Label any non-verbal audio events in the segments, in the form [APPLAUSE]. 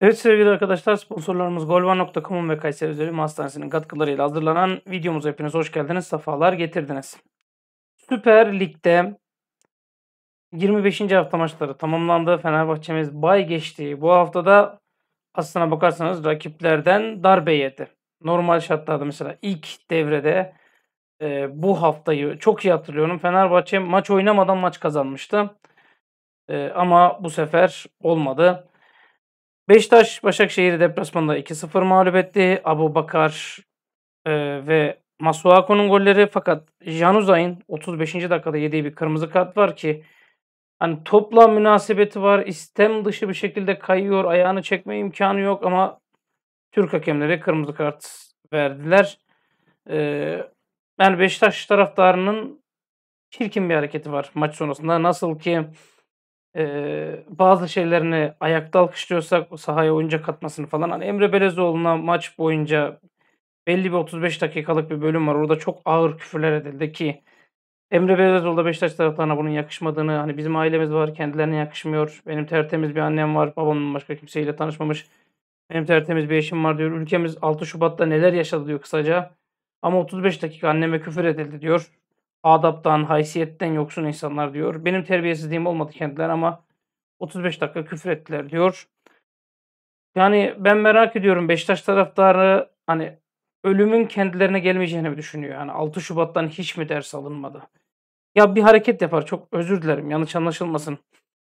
Evet sevgili arkadaşlar sponsorlarımız golvan.com'un ve Kayseri Özelim Hastanesi'nin katkılarıyla hazırlanan videomuza hepiniz hoş geldiniz. Safalar getirdiniz. Süper Lig'de 25. hafta maçları tamamlandı. Fenerbahçe'miz bay geçti. Bu haftada aslına bakarsanız rakiplerden darbe yedi. Normal şartlarda mesela ilk devrede e, bu haftayı çok iyi hatırlıyorum. Fenerbahçe maç oynamadan maç kazanmıştı. E, ama bu sefer olmadı. Beşiktaş Başakşehir'i deplasmanda 2-0 mağlup etti. Abu Bakar e, ve Masuako'nun golleri fakat Januzay'ın 35. dakikada yediği bir kırmızı kart var ki hani topla münasebeti var. İstem dışı bir şekilde kayıyor. Ayağını çekme imkanı yok ama Türk hakemleri kırmızı kart verdiler. Ee, yani Beşiktaş taraftarının çirkin bir hareketi var maç sonrasında. Nasıl ki Eee, bazı şeylerini ayakta alkışlıyorsak sahaya oyuncu katmasını falan, hani, Emre Belezoğlu'na maç boyunca belli bir 35 dakikalık bir bölüm var. Orada çok ağır küfürler edildi ki Emre Belezoğlu da Beşiktaş taraftarına bunun yakışmadığını, hani, bizim ailemiz var, kendilerine yakışmıyor, benim tertemiz bir annem var, babam başka kimseyle tanışmamış, benim tertemiz bir eşim var diyor, ülkemiz 6 Şubat'ta neler yaşadı diyor kısaca ama 35 dakika anneme küfür edildi diyor adaptan, haysiyetten yoksun insanlar diyor. Benim terbiyesizliğim olmadı kendiler ama 35 dakika küfür ettiler diyor. Yani ben merak ediyorum Beşiktaş taraftarı hani ölümün kendilerine gelmeyeceğini düşünüyor. Yani 6 Şubat'tan hiç mi ders alınmadı? Ya bir hareket yapar. Çok özür dilerim. Yanlış anlaşılmasın.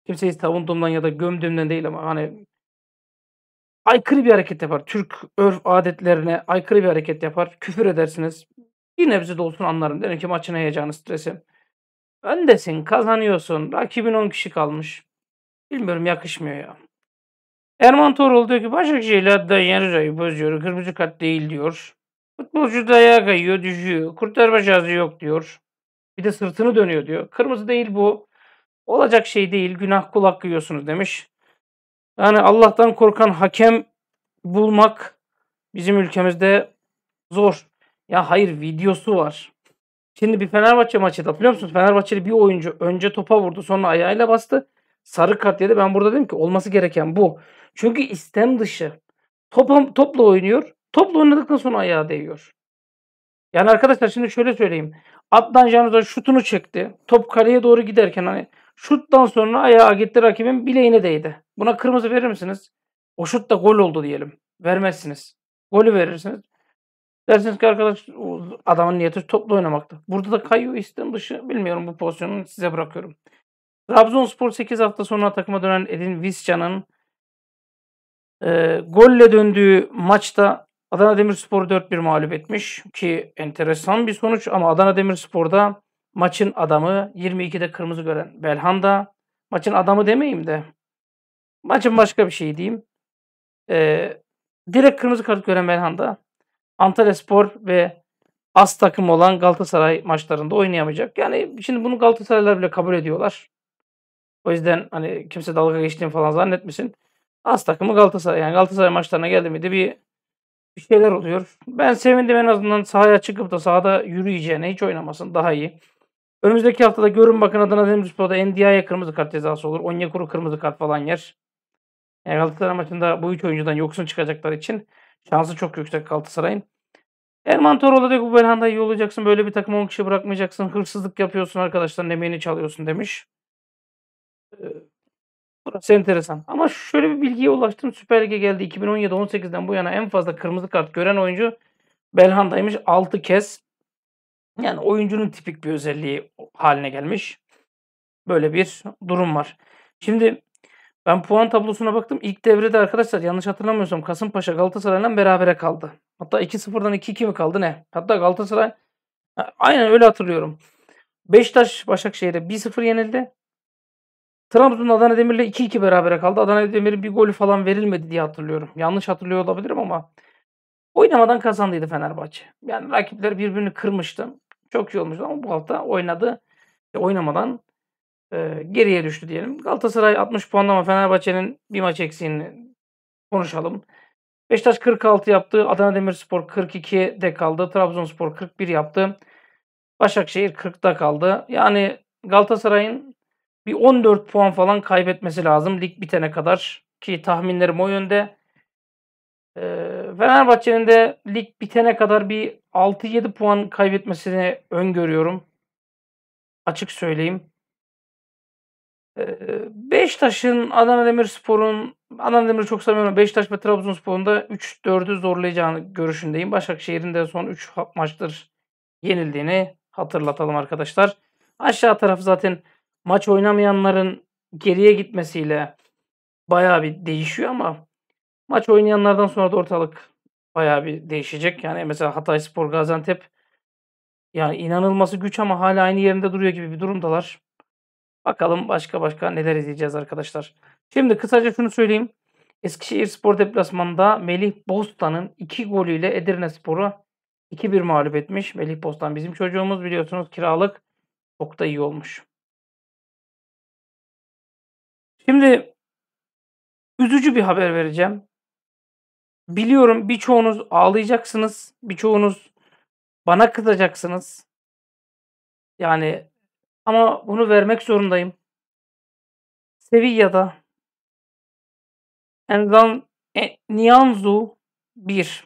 Kimseyi savunduğumdan ya da gömdüğümden değil ama hani aykırı bir hareket yapar. Türk örf adetlerine aykırı bir hareket yapar. Küfür edersiniz bir nebze de olsun anlarım. Derim ki maçın heyecanı, stresi. Öndesin, kazanıyorsun. Rakibin 10 kişi kalmış. Bilmiyorum yakışmıyor ya. Erman Torul diyor ki Başakşehir hatta Yeniray'ı bozuyor. Kırmızı kat değil diyor. Futbolcu dayağa kayıyor, düşüyor. Kurtarma şansı yok diyor. Bir de sırtını dönüyor diyor. Kırmızı değil bu. Olacak şey değil. Günah kul hakkı demiş. Yani Allah'tan korkan hakem bulmak bizim ülkemizde zor. Ya hayır videosu var. Şimdi bir Fenerbahçe maçı da hatırlıyor musunuz? Fenerbahçeli bir oyuncu önce topa vurdu sonra ayağıyla bastı. Sarı kart yedi. Ben burada dedim ki olması gereken bu. Çünkü istem dışı. Top, topla oynuyor. Topla oynadıktan sonra ayağa değiyor. Yani arkadaşlar şimdi şöyle söyleyeyim. Adnan Januzaj şutunu çekti. Top kaleye doğru giderken hani şuttan sonra ayağa gitti rakibin bileğine değdi. Buna kırmızı verir misiniz? O şut da gol oldu diyelim. Vermezsiniz. Golü verirsiniz. Dersiniz ki arkadaş adamın niyeti toplu oynamakta. Burada da kayıyor istem dışı. Bilmiyorum bu pozisyonu size bırakıyorum. Trabzonspor 8 hafta sonra takıma dönen Edin Visca'nın e, golle döndüğü maçta Adana Demirspor 4-1 mağlup etmiş ki enteresan bir sonuç ama Adana Demirspor'da maçın adamı 22'de kırmızı gören Belhanda maçın adamı demeyeyim de maçın başka bir şey diyeyim. E, direkt kırmızı kart gören Belhanda Antalya Spor ve az takım olan Galatasaray maçlarında oynayamayacak. Yani şimdi bunu Galatasaraylar bile kabul ediyorlar. O yüzden hani kimse dalga geçtiğini falan zannetmesin. As takımı Galatasaray. Yani Galatasaray maçlarına geldi miydi bir, bir şeyler oluyor. Ben sevindim en azından sahaya çıkıp da sahada yürüyeceğine hiç oynamasın daha iyi. Önümüzdeki haftada görün bakın Adana Demirspor'da NDI'ye kırmızı kart cezası olur. Onyekuru kırmızı kart falan yer. Yani Galatasaray maçında bu üç oyuncudan yoksun çıkacaklar için Şansı çok yüksek Galatasaray'ın. Erman Torola da bu belhanda iyi olacaksın. Böyle bir takım 10 kişi bırakmayacaksın. Hırsızlık yapıyorsun arkadaşların emeğini çalıyorsun demiş. Ee, burası enteresan. Ama şöyle bir bilgiye ulaştım. Süper Lig'e geldi. 2017-18'den bu yana en fazla kırmızı kart gören oyuncu Belhanda'ymış. 6 kez. Yani oyuncunun tipik bir özelliği haline gelmiş. Böyle bir durum var. Şimdi ben puan tablosuna baktım. İlk devrede arkadaşlar yanlış hatırlamıyorsam Kasımpaşa Galatasaray'la berabere kaldı. Hatta 2-0'dan 2-2 mi kaldı ne? Hatta Galatasaray aynen öyle hatırlıyorum. Beşiktaş Başakşehir'e 1-0 yenildi. Trabzon Adana Demir'le 2-2 berabere kaldı. Adana Demir'in bir golü falan verilmedi diye hatırlıyorum. Yanlış hatırlıyor olabilirim ama oynamadan kazandıydı Fenerbahçe. Yani rakipler birbirini kırmıştı. Çok iyi olmuştu ama bu hafta oynadı. E, oynamadan e, geriye düştü diyelim. Galatasaray 60 puanla ama Fenerbahçe'nin bir maç eksiğini konuşalım. Beşiktaş 46 yaptı. Adana Demirspor 42 de kaldı. Trabzonspor 41 yaptı. Başakşehir 40'da kaldı. Yani Galatasaray'ın bir 14 puan falan kaybetmesi lazım lig bitene kadar ki tahminlerim o yönde. Ee, Fenerbahçe'nin de lig bitene kadar bir 6-7 puan kaybetmesini öngörüyorum. Açık söyleyeyim. Ee, Beşiktaş'ın Adana Demirspor'un Adana Demir'i çok sevmiyorum. Beşiktaş ve Trabzonspor'un da 3-4'ü zorlayacağını görüşündeyim. Başakşehir'in de son 3 maçtır yenildiğini hatırlatalım arkadaşlar. Aşağı taraf zaten maç oynamayanların geriye gitmesiyle bayağı bir değişiyor ama maç oynayanlardan sonra da ortalık bayağı bir değişecek. Yani mesela Hatay Spor, Gaziantep yani inanılması güç ama hala aynı yerinde duruyor gibi bir durumdalar. Bakalım başka başka neler izleyeceğiz arkadaşlar. Şimdi kısaca şunu söyleyeyim. Eskişehir Spor deplasmanında Melih Bostan'ın 2 golüyle Edirne Spor'u 2-1 mağlup etmiş. Melih Bostan bizim çocuğumuz biliyorsunuz kiralık. Çok da iyi olmuş. Şimdi üzücü bir haber vereceğim. Biliyorum birçoğunuz ağlayacaksınız. Birçoğunuz bana kızacaksınız. Yani ama bunu vermek zorundayım. Sevilla'da Enzan e, Nianzu 1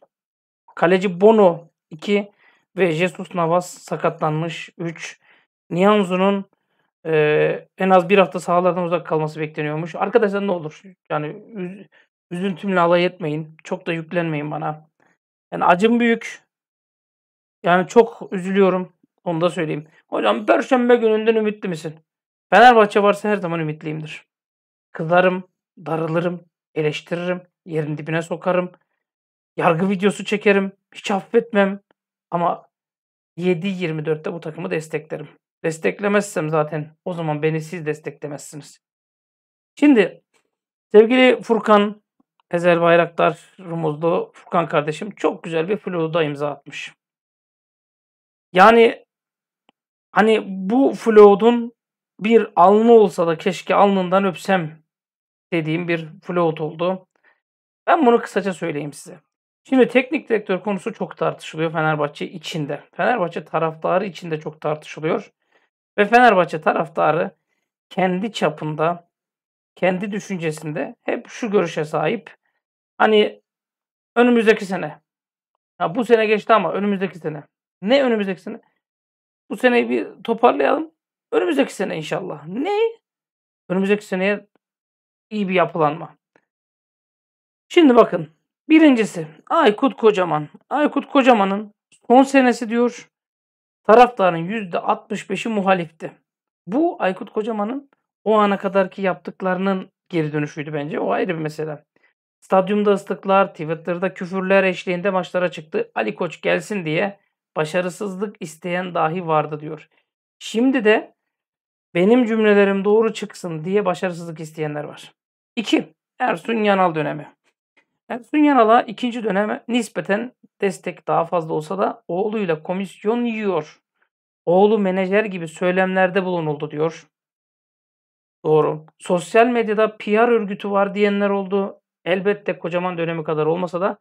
Kaleci Bono 2 ve Jesus Navas sakatlanmış 3 Nianzu'nun e, en az bir hafta sahalardan uzak kalması bekleniyormuş. Arkadaşlar ne olur yani üz, üzüntümle alay etmeyin. Çok da yüklenmeyin bana. Yani acım büyük. Yani çok üzülüyorum. Onu da söyleyeyim. Hocam Perşembe gününden ümitli misin? Fenerbahçe varsa her zaman ümitliyimdir. Kızarım, darılırım, eleştiririm, yerin dibine sokarım. Yargı videosu çekerim, hiç affetmem. Ama 7-24'te bu takımı desteklerim. Desteklemezsem zaten o zaman beni siz desteklemezsiniz. Şimdi sevgili Furkan Ezer Bayraktar Rumuzlu Furkan kardeşim çok güzel bir floda imza atmış. Yani Hani bu float'un bir alnı olsa da keşke alnından öpsem dediğim bir float oldu. Ben bunu kısaca söyleyeyim size. Şimdi teknik direktör konusu çok tartışılıyor Fenerbahçe içinde. Fenerbahçe taraftarı içinde çok tartışılıyor. Ve Fenerbahçe taraftarı kendi çapında, kendi düşüncesinde hep şu görüşe sahip. Hani önümüzdeki sene, ya bu sene geçti ama önümüzdeki sene. Ne önümüzdeki sene? Bu seneyi bir toparlayalım. Önümüzdeki sene inşallah. Ne? Önümüzdeki seneye iyi bir yapılanma. Şimdi bakın. Birincisi Aykut Kocaman. Aykut Kocaman'ın son senesi diyor. Taraftarın %65'i muhalifti. Bu Aykut Kocaman'ın o ana kadarki yaptıklarının geri dönüşüydü bence. O ayrı bir mesele. Stadyumda ıslıklar, Twitter'da küfürler eşliğinde maçlara çıktı. Ali Koç gelsin diye başarısızlık isteyen dahi vardı diyor. Şimdi de benim cümlelerim doğru çıksın diye başarısızlık isteyenler var. 2. Ersun Yanal dönemi. Ersun Yanal'a ikinci döneme nispeten destek daha fazla olsa da oğluyla komisyon yiyor. Oğlu menajer gibi söylemlerde bulunuldu diyor. Doğru. Sosyal medyada PR örgütü var diyenler oldu. Elbette kocaman dönemi kadar olmasa da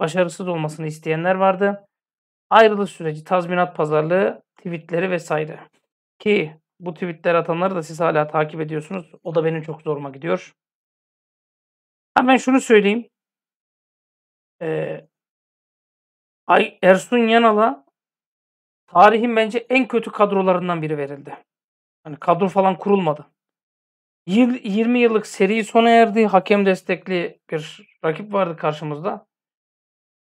başarısız olmasını isteyenler vardı. Ayrılış süreci, tazminat pazarlığı, tweetleri vesaire. Ki bu tweetler atanları da siz hala takip ediyorsunuz. O da benim çok zoruma gidiyor. Hemen şunu söyleyeyim. Ee, Ay Ersun Yanal'a tarihin bence en kötü kadrolarından biri verildi. Hani kadro falan kurulmadı. Yıl, 20 yıllık seri sona erdi. Hakem destekli bir rakip vardı karşımızda.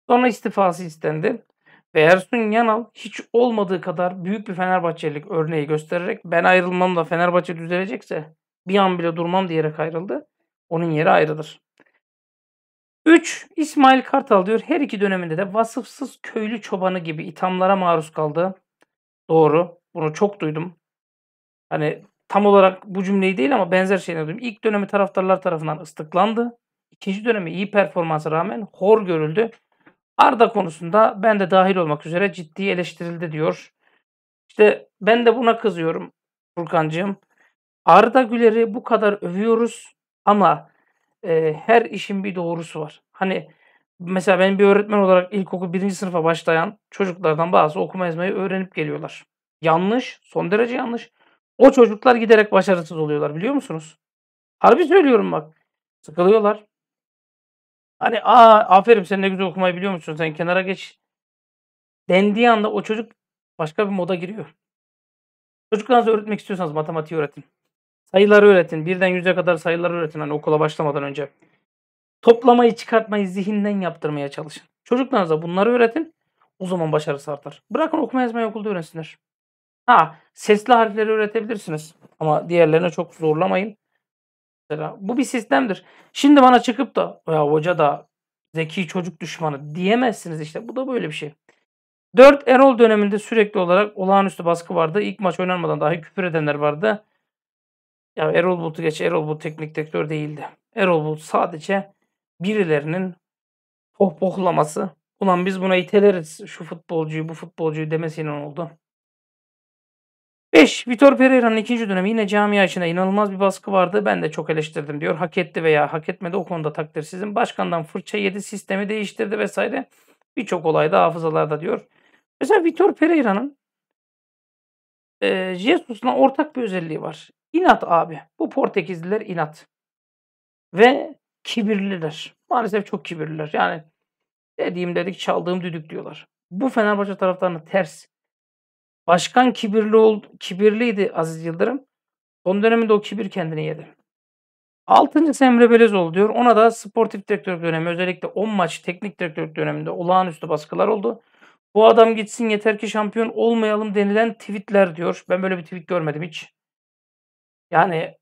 Sonra istifası istendi. Ve Ersun Yanal hiç olmadığı kadar büyük bir Fenerbahçelilik örneği göstererek ben ayrılmam da Fenerbahçe düzelecekse bir an bile durmam diyerek ayrıldı. Onun yeri ayrılır. 3. İsmail Kartal diyor her iki döneminde de vasıfsız köylü çobanı gibi ithamlara maruz kaldı. Doğru. Bunu çok duydum. Hani tam olarak bu cümleyi değil ama benzer şeyler duydum. İlk dönemi taraftarlar tarafından ıslıklandı. İkinci dönemi iyi performansa rağmen hor görüldü. Arda konusunda ben de dahil olmak üzere ciddi eleştirildi diyor. İşte ben de buna kızıyorum Furkan'cığım. Arda Güler'i bu kadar övüyoruz ama e, her işin bir doğrusu var. Hani mesela ben bir öğretmen olarak ilkokul birinci sınıfa başlayan çocuklardan bazı okuma yazmayı öğrenip geliyorlar. Yanlış, son derece yanlış. O çocuklar giderek başarısız oluyorlar biliyor musunuz? Harbi söylüyorum bak. Sıkılıyorlar. Hani aa aferin sen ne güzel okumayı biliyor musun sen kenara geç dendiği anda o çocuk başka bir moda giriyor. Çocuklarınızı öğretmek istiyorsanız matematiği öğretin. Sayıları öğretin. Birden yüze kadar sayıları öğretin hani okula başlamadan önce. Toplamayı çıkartmayı zihinden yaptırmaya çalışın. Çocuklarınıza bunları öğretin. O zaman başarısı artar. Bırakın okuma yazmayı okulda öğrensinler. Ha sesli harfleri öğretebilirsiniz. Ama diğerlerine çok zorlamayın mesela. Bu bir sistemdir. Şimdi bana çıkıp da ya hoca da zeki çocuk düşmanı diyemezsiniz işte. Bu da böyle bir şey. 4 Erol döneminde sürekli olarak olağanüstü baskı vardı. İlk maç oynanmadan dahi küfür edenler vardı. Ya Erol Bulut'u geç Erol Bulut teknik direktör değildi. Erol Bulut sadece birilerinin pohpohlaması. Ulan biz buna iteleriz şu futbolcuyu bu futbolcuyu demesiyle oldu. 5. Vitor Pereira'nın ikinci dönemi yine camia içinde inanılmaz bir baskı vardı. Ben de çok eleştirdim diyor. Hak etti veya hak etmedi o konuda sizin Başkandan fırça yedi, sistemi değiştirdi vesaire. Birçok olayda hafızalarda diyor. Mesela Vitor Pereira'nın e, Jesus'la ortak bir özelliği var. İnat abi. Bu Portekizliler inat. Ve kibirliler. Maalesef çok kibirliler. Yani dediğim dedik çaldığım düdük diyorlar. Bu Fenerbahçe taraftarının ters Başkan kibirli oldu, kibirliydi Aziz Yıldırım. Son döneminde o kibir kendini yedi. Altıncısı Emre Belezoğlu diyor. Ona da sportif direktör dönemi özellikle 10 maç teknik direktör döneminde olağanüstü baskılar oldu. Bu adam gitsin yeter ki şampiyon olmayalım denilen tweetler diyor. Ben böyle bir tweet görmedim hiç. Yani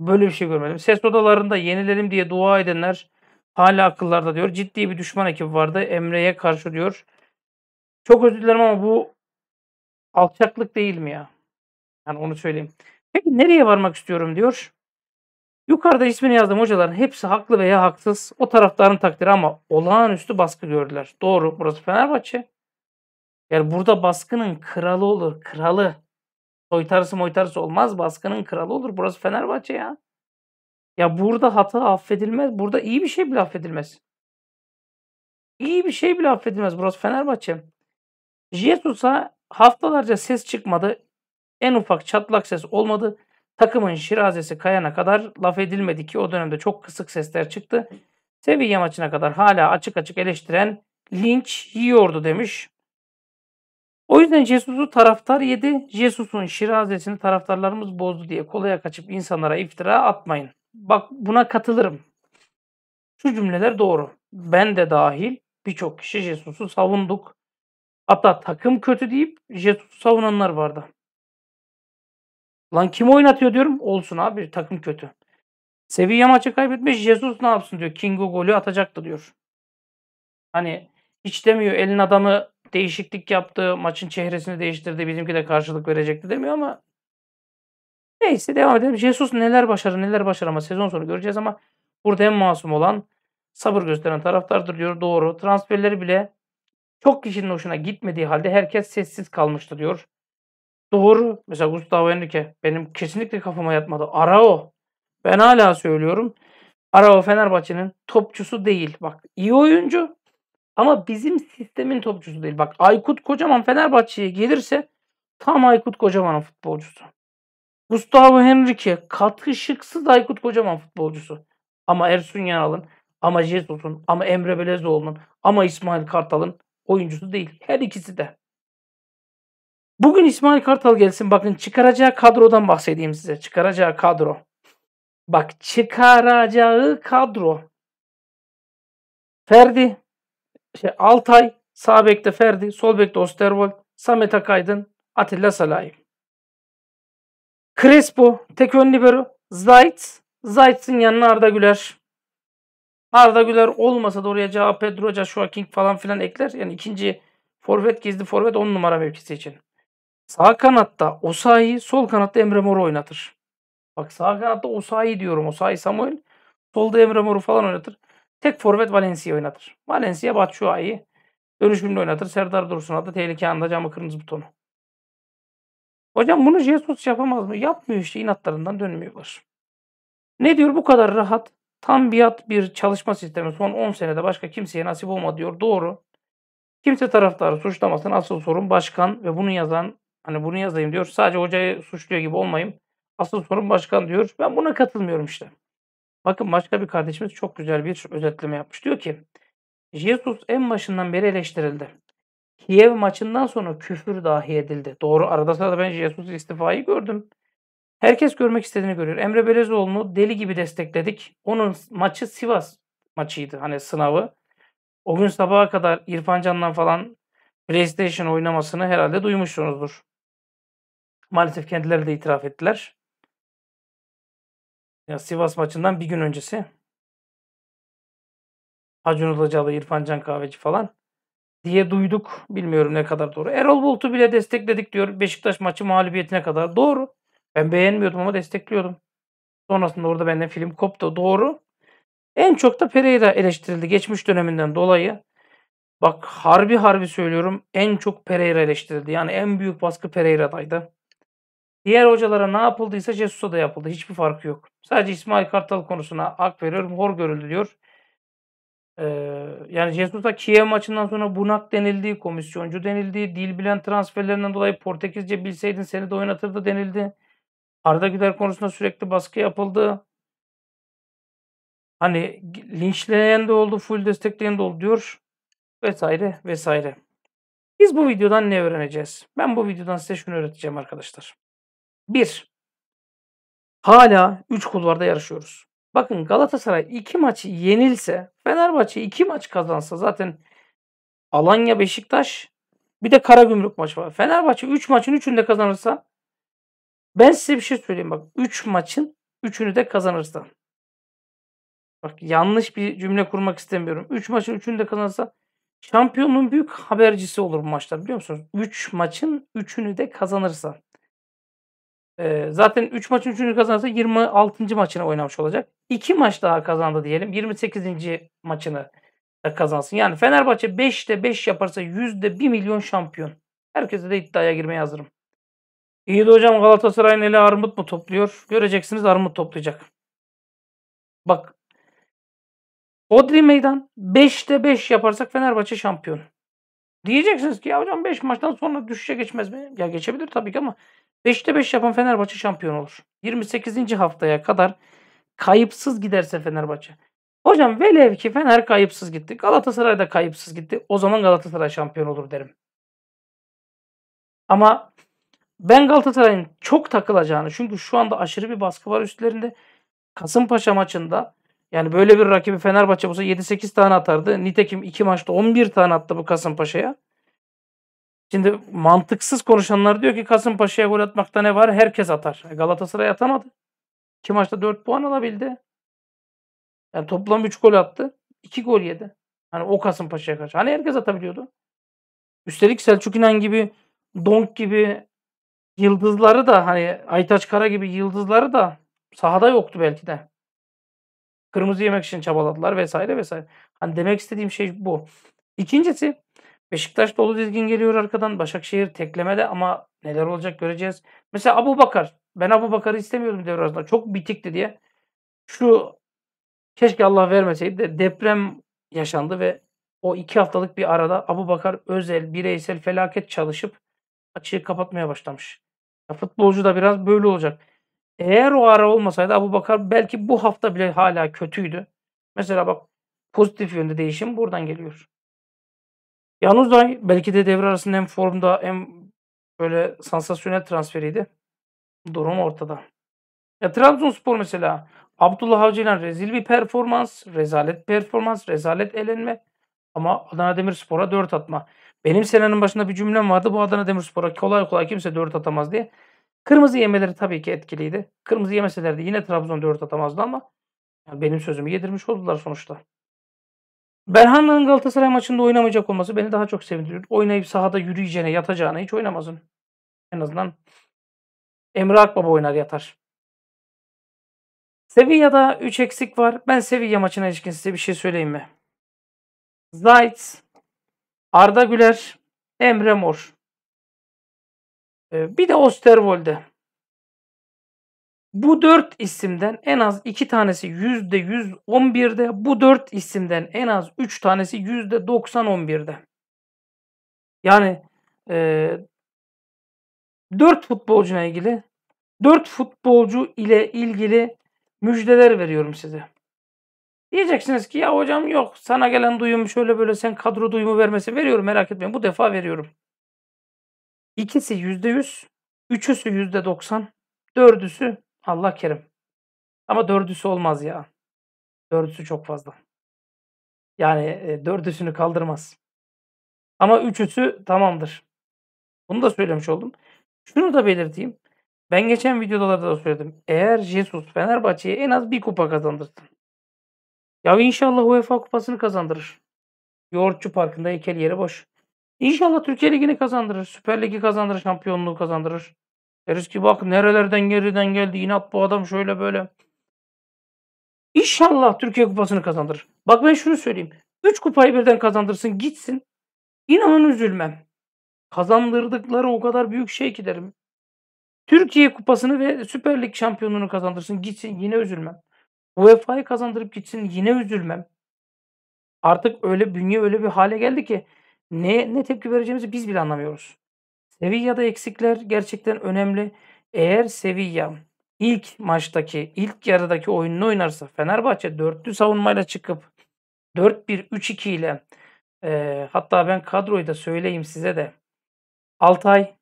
böyle bir şey görmedim. Ses odalarında yenilelim diye dua edenler hala akıllarda diyor. Ciddi bir düşman ekibi vardı Emre'ye karşı diyor. Çok özür dilerim ama bu alçaklık değil mi ya? Yani onu söyleyeyim. Peki nereye varmak istiyorum diyor. Yukarıda ismini yazdım hocaların hepsi haklı veya haksız. O taraftarın takdiri ama olağanüstü baskı gördüler. Doğru burası Fenerbahçe. Yani burada baskının kralı olur. Kralı. Soytarısı moytarısı olmaz. Baskının kralı olur. Burası Fenerbahçe ya. Ya burada hata affedilmez. Burada iyi bir şey bile affedilmez. İyi bir şey bile affedilmez. Burası Fenerbahçe. Jesus'a haftalarca ses çıkmadı. En ufak çatlak ses olmadı. Takımın şirazesi kayana kadar laf edilmedi ki o dönemde çok kısık sesler çıktı. Sevilla maçına kadar hala açık açık eleştiren linç yiyordu demiş. O yüzden Jesus'u taraftar yedi. Jesus'un şirazesini taraftarlarımız bozdu diye kolaya kaçıp insanlara iftira atmayın. Bak buna katılırım. Şu cümleler doğru. Ben de dahil birçok kişi Jesus'u savunduk. Hatta takım kötü deyip Jesus'u savunanlar vardı. Lan kim oynatıyor diyorum. Olsun abi takım kötü. Seviye maçı kaybetmiş. Jesus ne yapsın diyor. Kingo golü atacaktı diyor. Hani hiç demiyor elin adamı değişiklik yaptı. Maçın çehresini değiştirdi. Bizimki de karşılık verecekti demiyor ama neyse devam edelim. Jesus neler başarır neler ama Sezon sonu göreceğiz ama burada en masum olan sabır gösteren taraftardır diyor. Doğru. Transferleri bile çok kişinin hoşuna gitmediği halde herkes sessiz kalmıştı diyor. Doğru. Mesela Gustavo Henrique benim kesinlikle kafama yatmadı. Arao. Ben hala söylüyorum. Arao Fenerbahçe'nin topçusu değil. Bak iyi oyuncu ama bizim sistemin topçusu değil. Bak Aykut Kocaman Fenerbahçe'ye gelirse tam Aykut Kocaman'ın futbolcusu. Gustavo Henrique katışıksız Aykut Kocaman futbolcusu. Ama Ersun Yanal'ın, ama Jesus'un, ama Emre Belezoğlu'nun, ama İsmail Kartal'ın oyuncusu değil. Her ikisi de. Bugün İsmail Kartal gelsin bakın çıkaracağı kadrodan bahsedeyim size. Çıkaracağı kadro. Bak çıkaracağı kadro. Ferdi, şey, Altay, sağ bekte Ferdi, sol bekte Osterwold, Samet Akaydın, Atilla Salahim. Crespo, tek ön libero, Zayt, Zayt'ın yanına Arda Güler. Arda Güler olmasa da oraya Cao Pedro, Şu King falan filan ekler. Yani ikinci forvet gizli forvet 10 numara mevkisi için. Sağ kanatta Osayi, sol kanatta Emre Mor'u oynatır. Bak sağ kanatta Osayi diyorum. Osayi Samuel. Solda Emre Mor'u falan oynatır. Tek forvet Valencia oynatır. Valencia Batshuayi dönüşümlü oynatır. Serdar Dursun da tehlike anında camı kırmızı butonu. Hocam bunu Jesus yapamaz mı? Yapmıyor işte inatlarından dönmüyorlar. Ne diyor bu kadar rahat? Tam biat bir çalışma sistemi son 10 senede başka kimseye nasip olmadı diyor. Doğru. Kimse taraftarı suçlamasın. Asıl sorun başkan ve bunu yazan hani bunu yazayım diyor. Sadece hocayı suçluyor gibi olmayayım. Asıl sorun başkan diyor. Ben buna katılmıyorum işte. Bakın başka bir kardeşimiz çok güzel bir özetleme yapmış. Diyor ki Jesus en başından beri eleştirildi. Kiev maçından sonra küfür dahi edildi. Doğru arada sırada ben Jesus'un istifayı gördüm. Herkes görmek istediğini görüyor. Emre Belezoğlu'nu deli gibi destekledik. Onun maçı Sivas maçıydı. Hani sınavı. O gün sabaha kadar İrfan Can'dan falan PlayStation oynamasını herhalde duymuşsunuzdur. Maalesef kendileri de itiraf ettiler. Ya Sivas maçından bir gün öncesi. Acun Ilıcalı, İrfan Can Kahveci falan diye duyduk. Bilmiyorum ne kadar doğru. Erol Bulut'u bile destekledik diyor Beşiktaş maçı mağlubiyetine kadar. Doğru. Ben beğenmiyordum ama destekliyordum. Sonrasında orada benden film koptu. Doğru. En çok da Pereira eleştirildi geçmiş döneminden dolayı. Bak harbi harbi söylüyorum en çok Pereira eleştirildi. Yani en büyük baskı Pereira'daydı. Diğer hocalara ne yapıldıysa Jesus'a da yapıldı. Hiçbir farkı yok. Sadece İsmail Kartal konusuna hak veriyorum. Hor görüldü diyor. Ee, yani Jesus'a Kiev maçından sonra bunak denildi, komisyoncu denildi, dil bilen transferlerinden dolayı Portekizce bilseydin seni de oynatırdı denildi. Arda Güler konusunda sürekli baskı yapıldı. Hani linçleyen de oldu, full destekleyen de oldu diyor. Vesaire vesaire. Biz bu videodan ne öğreneceğiz? Ben bu videodan size şunu öğreteceğim arkadaşlar. 1. Hala 3 kulvarda yarışıyoruz. Bakın Galatasaray 2 maçı yenilse, Fenerbahçe 2 maç kazansa zaten Alanya Beşiktaş bir de Karagümrük maçı var. Fenerbahçe 3 maçın 3'ünü kazanırsa ben size bir şey söyleyeyim bak. 3 maçın 3'ünü de kazanırsa. Bak yanlış bir cümle kurmak istemiyorum. 3 maçın 3'ünü de kazanırsa şampiyonun büyük habercisi olur bu maçlar biliyor musunuz? 3 üç maçın 3'ünü de kazanırsa. Ee, zaten 3 maçın 3'ünü kazanırsa 26. maçını oynamış olacak. 2 maç daha kazandı diyelim. 28. maçını da kazansın. Yani Fenerbahçe 5'te 5 yaparsa %1 milyon şampiyon. Herkese de iddiaya girmeye hazırım. İyi de hocam Galatasaray'ın eli armut mu topluyor? Göreceksiniz armut toplayacak. Bak. Odri meydan 5'te 5 yaparsak Fenerbahçe şampiyon. Diyeceksiniz ki ya hocam 5 maçtan sonra düşüşe geçmez mi? Ya geçebilir tabii ki ama 5'te 5 yapan Fenerbahçe şampiyon olur. 28. haftaya kadar kayıpsız giderse Fenerbahçe. Hocam velev ki Fener kayıpsız gitti. Galatasaray da kayıpsız gitti. O zaman Galatasaray şampiyon olur derim. Ama ben Galatasaray'ın çok takılacağını çünkü şu anda aşırı bir baskı var üstlerinde. Kasımpaşa maçında yani böyle bir rakibi Fenerbahçe olsa 7-8 tane atardı. Nitekim 2 maçta 11 tane attı bu Kasımpaşa'ya. Şimdi mantıksız konuşanlar diyor ki Kasımpaşa'ya gol atmakta ne var? Herkes atar. E, Galatasaray atamadı. 2 maçta 4 puan alabildi. Yani toplam 3 gol attı. 2 gol yedi. Hani o Kasımpaşa'ya karşı. Hani herkes atabiliyordu. Üstelik Selçuk İnan gibi, Donk gibi yıldızları da hani Aytaç Kara gibi yıldızları da sahada yoktu belki de. Kırmızı yemek için çabaladılar vesaire vesaire. Hani demek istediğim şey bu. İkincisi Beşiktaş dolu dizgin geliyor arkadan. Başakşehir teklemede ama neler olacak göreceğiz. Mesela Abu Bakar. Ben Abu Bakar'ı istemiyordum devre arasında. Çok bitikti diye. Şu keşke Allah vermeseydi de deprem yaşandı ve o iki haftalık bir arada Abu Bakar özel, bireysel felaket çalışıp açığı kapatmaya başlamış futbolcu da biraz böyle olacak. Eğer o ara olmasaydı Abu Bakar belki bu hafta bile hala kötüydü. Mesela bak pozitif yönde değişim buradan geliyor. Yalnız da belki de devre arasında en formda en böyle sansasyonel transferiydi. Durum ortada. Ya Trabzonspor mesela Abdullah ile rezil bir performans, rezalet performans, rezalet elenme ama Adana Demirspor'a 4 atma. Benim senenin başında bir cümlem vardı. Bu Adana Demirspor'a kolay kolay kimse 4 atamaz diye. Kırmızı yemeleri tabii ki etkiliydi. Kırmızı yemeselerdi yine Trabzon 4 atamazdı ama yani benim sözümü yedirmiş oldular sonuçta. Berhan'ın Galatasaray maçında oynamayacak olması beni daha çok sevindiriyor. Oynayıp sahada yürüyeceğine, yatacağına hiç oynamasın. En azından Emre Akbaba oynar yatar. Sevilla'da 3 eksik var. Ben Sevilla maçına ilişkin size bir şey söyleyeyim mi? Zayt Arda Güler, Emre Mor. Ee, bir de Osterwolde. Bu dört isimden en az iki tanesi yüzde yüz %111'de, bu dört isimden en az üç tanesi yüzde %90-11'de. Yani e, 4 futbolcuna ilgili, dört futbolcu ile ilgili müjdeler veriyorum size. Diyeceksiniz ki ya hocam yok sana gelen duyum şöyle böyle sen kadro duyumu vermesi veriyorum merak etmeyin bu defa veriyorum. İkisi yüzde yüz, üçüsü yüzde doksan, dördüsü Allah kerim. Ama dördüsü olmaz ya. Dördüsü çok fazla. Yani e, dördüsünü kaldırmaz. Ama üçüsü tamamdır. Bunu da söylemiş oldum. Şunu da belirteyim. Ben geçen videolarda da söyledim. Eğer Jesus Fenerbahçe'ye en az bir kupa kazandırdı. Ya inşallah UEFA kupasını kazandırır. Yoğurtçu Parkı'nda heykeli yeri boş. İnşallah Türkiye Ligi'ni kazandırır. Süper Ligi kazandırır. Şampiyonluğu kazandırır. Deriz ki bak nerelerden geriden geldi. inat bu adam şöyle böyle. İnşallah Türkiye Kupası'nı kazandırır. Bak ben şunu söyleyeyim. 3 kupayı birden kazandırsın gitsin. İnanın üzülmem. Kazandırdıkları o kadar büyük şey ki derim. Türkiye Kupası'nı ve Süper Lig şampiyonluğunu kazandırsın gitsin yine üzülmem. UEFA'yı kazandırıp gitsin yine üzülmem. Artık öyle bünye öyle bir hale geldi ki ne, ne tepki vereceğimizi biz bile anlamıyoruz. Sevilla'da eksikler gerçekten önemli. Eğer Sevilla ilk maçtaki, ilk yarıdaki oyununu oynarsa Fenerbahçe dörtlü savunmayla çıkıp 4-1-3-2 ile e, hatta ben kadroyu da söyleyeyim size de Altay,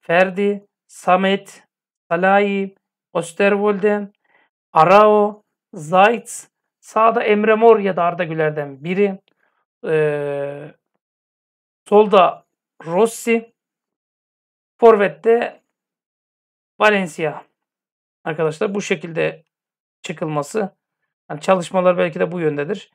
Ferdi, Samet, Salahi, Osterwolde, Arao, Zayt. Sağda Emre Mor ya da Arda Güler'den biri. Ee, solda Rossi. Forvet'te Valencia. Arkadaşlar bu şekilde çıkılması. Yani çalışmalar belki de bu yöndedir.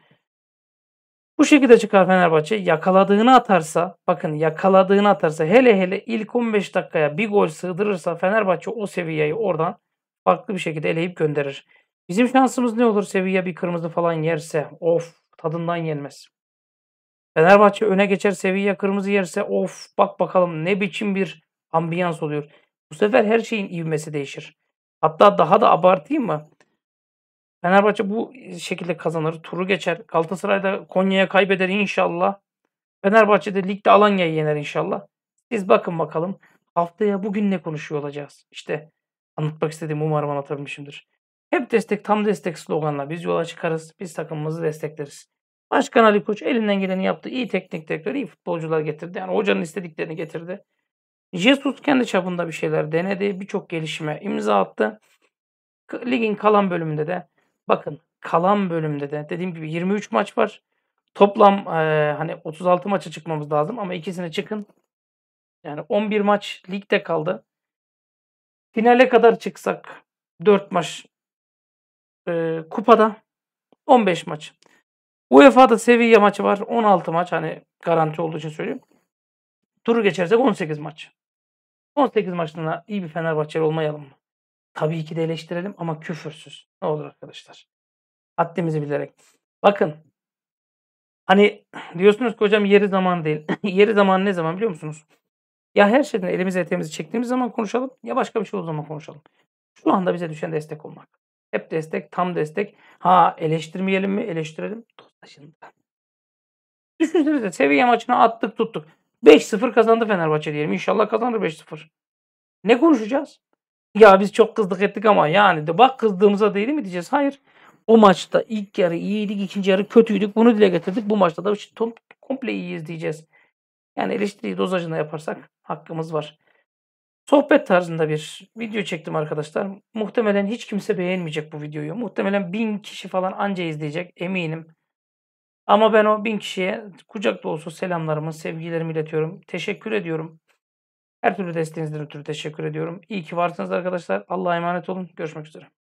Bu şekilde çıkar Fenerbahçe. Yakaladığını atarsa, bakın yakaladığını atarsa hele hele ilk 15 dakikaya bir gol sığdırırsa Fenerbahçe o seviyeyi oradan farklı bir şekilde eleyip gönderir. Bizim şansımız ne olur Sevilla bir kırmızı falan yerse of tadından yenmez. Fenerbahçe öne geçer Sevilla kırmızı yerse of bak bakalım ne biçim bir ambiyans oluyor. Bu sefer her şeyin ivmesi değişir. Hatta daha da abartayım mı? Fenerbahçe bu şekilde kazanır. Turu geçer. Galatasaray'da Konya'ya kaybeder inşallah. Fenerbahçe'de ligde Alanya'yı yener inşallah. Siz bakın bakalım haftaya bugün ne konuşuyor olacağız. İşte anlatmak istediğim umarım anlatabilmişimdir. Hep destek tam destek sloganla biz yola çıkarız. Biz takımımızı destekleriz. Başkan Ali Koç elinden geleni yaptı. İyi teknik direktör, iyi futbolcular getirdi. Yani hocanın istediklerini getirdi. Jesus kendi çapında bir şeyler denedi. Birçok gelişime imza attı. Ligin kalan bölümünde de bakın kalan bölümde de dediğim gibi 23 maç var. Toplam e, hani 36 maça çıkmamız lazım ama ikisine çıkın. Yani 11 maç ligde kaldı. Finale kadar çıksak 4 maç ee, e, kupada 15 maç. UEFA'da Sevilla maçı var. 16 maç hani garanti olduğu için söylüyorum. Turu geçersek 18 maç. 18 maçına iyi bir Fenerbahçeli olmayalım mı? Tabii ki de eleştirelim ama küfürsüz. Ne olur arkadaşlar. Haddimizi bilerek. Bakın hani diyorsunuz ki hocam yeri zaman değil. [LAUGHS] yeri zaman ne zaman biliyor musunuz? Ya her şeyden elimizi etemizi çektiğimiz zaman konuşalım ya başka bir şey o zaman konuşalım. Şu anda bize düşen destek olmak. Hep destek, tam destek. Ha eleştirmeyelim mi? Eleştirelim. Tosaşın. Düşünsenize seviye maçına attık tuttuk. 5-0 kazandı Fenerbahçe diyelim. İnşallah kazanır 5-0. Ne konuşacağız? Ya biz çok kızdık ettik ama yani de bak kızdığımıza değil mi diyeceğiz? Hayır. O maçta ilk yarı iyiydik, ikinci yarı kötüydük. Bunu dile getirdik. Bu maçta da işte komple iyiyiz diyeceğiz. Yani eleştiriyi dozajına yaparsak hakkımız var. Sohbet tarzında bir video çektim arkadaşlar. Muhtemelen hiç kimse beğenmeyecek bu videoyu. Muhtemelen bin kişi falan anca izleyecek eminim. Ama ben o bin kişiye kucak dolusu selamlarımı, sevgilerimi iletiyorum. Teşekkür ediyorum. Her türlü desteğinizden ötürü teşekkür ediyorum. İyi ki varsınız arkadaşlar. Allah'a emanet olun. Görüşmek üzere.